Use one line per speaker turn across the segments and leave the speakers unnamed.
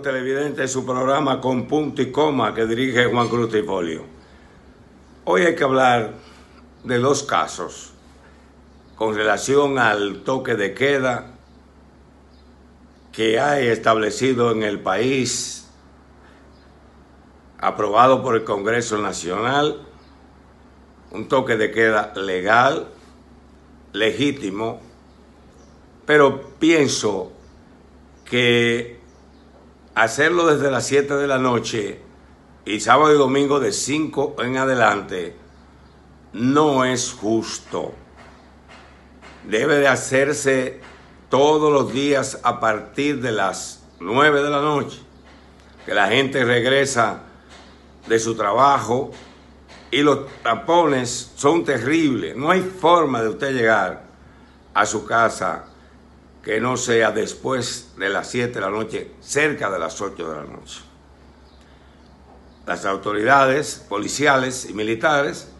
televidente, televidentes, su programa con punto y coma que dirige Juan Cruz Tifolio. Hoy hay que hablar de dos casos con relación al toque de queda que hay establecido en el país, aprobado por el Congreso Nacional, un toque de queda legal, legítimo, pero pienso que hacerlo desde las 7 de la noche y sábado y domingo de 5 en adelante no es justo. Debe de hacerse todos los días a partir de las 9 de la noche, que la gente regresa de su trabajo y los tapones son terribles. No hay forma de usted llegar a su casa que no sea después de las 7 de la noche, cerca de las 8 de la noche. Las autoridades policiales y militares,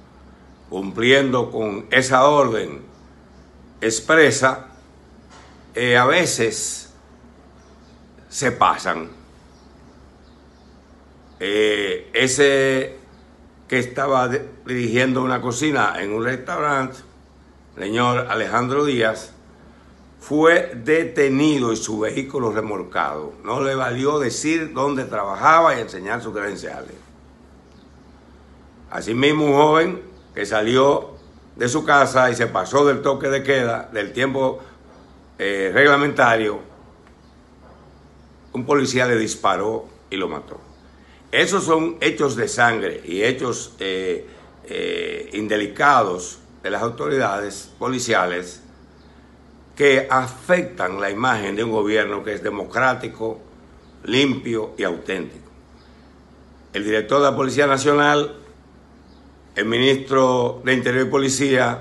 cumpliendo con esa orden expresa, eh, a veces se pasan. Eh, ese que estaba dirigiendo una cocina en un restaurante, señor Alejandro Díaz, fue detenido y su vehículo remolcado. No le valió decir dónde trabajaba y enseñar sus credenciales. Asimismo, un joven que salió de su casa y se pasó del toque de queda, del tiempo eh, reglamentario, un policía le disparó y lo mató. Esos son hechos de sangre y hechos eh, eh, indelicados de las autoridades policiales que afectan la imagen de un gobierno que es democrático, limpio y auténtico. El director de la Policía Nacional, el ministro de Interior y Policía,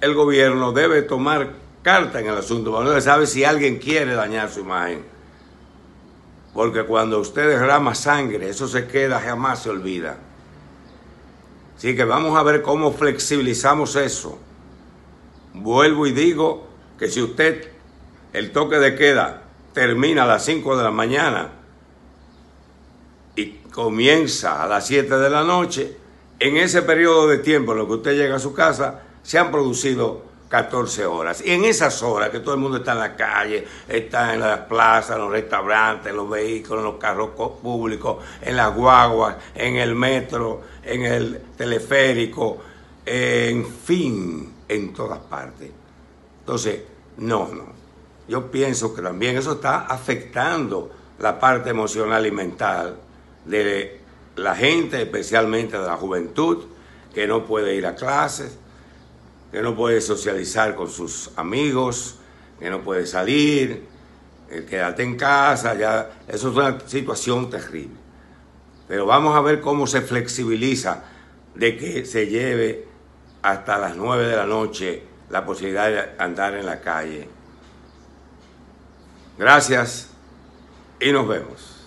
el gobierno debe tomar carta en el asunto. No se sabe si alguien quiere dañar su imagen. Porque cuando usted derrama sangre, eso se queda, jamás se olvida. Así que vamos a ver cómo flexibilizamos eso. Vuelvo y digo, que si usted el toque de queda termina a las 5 de la mañana y comienza a las 7 de la noche, en ese periodo de tiempo en lo que usted llega a su casa, se han producido 14 horas. Y en esas horas que todo el mundo está en la calle, está en las plazas, en los restaurantes, en los vehículos, en los carros públicos, en las guaguas, en el metro, en el teleférico, en fin, en todas partes. Entonces, no, no. Yo pienso que también eso está afectando la parte emocional y mental de la gente, especialmente de la juventud, que no puede ir a clases, que no puede socializar con sus amigos, que no puede salir, el eh, quédate en casa, ya, eso es una situación terrible. Pero vamos a ver cómo se flexibiliza de que se lleve hasta las nueve de la noche la posibilidad de andar en la calle. Gracias y nos vemos.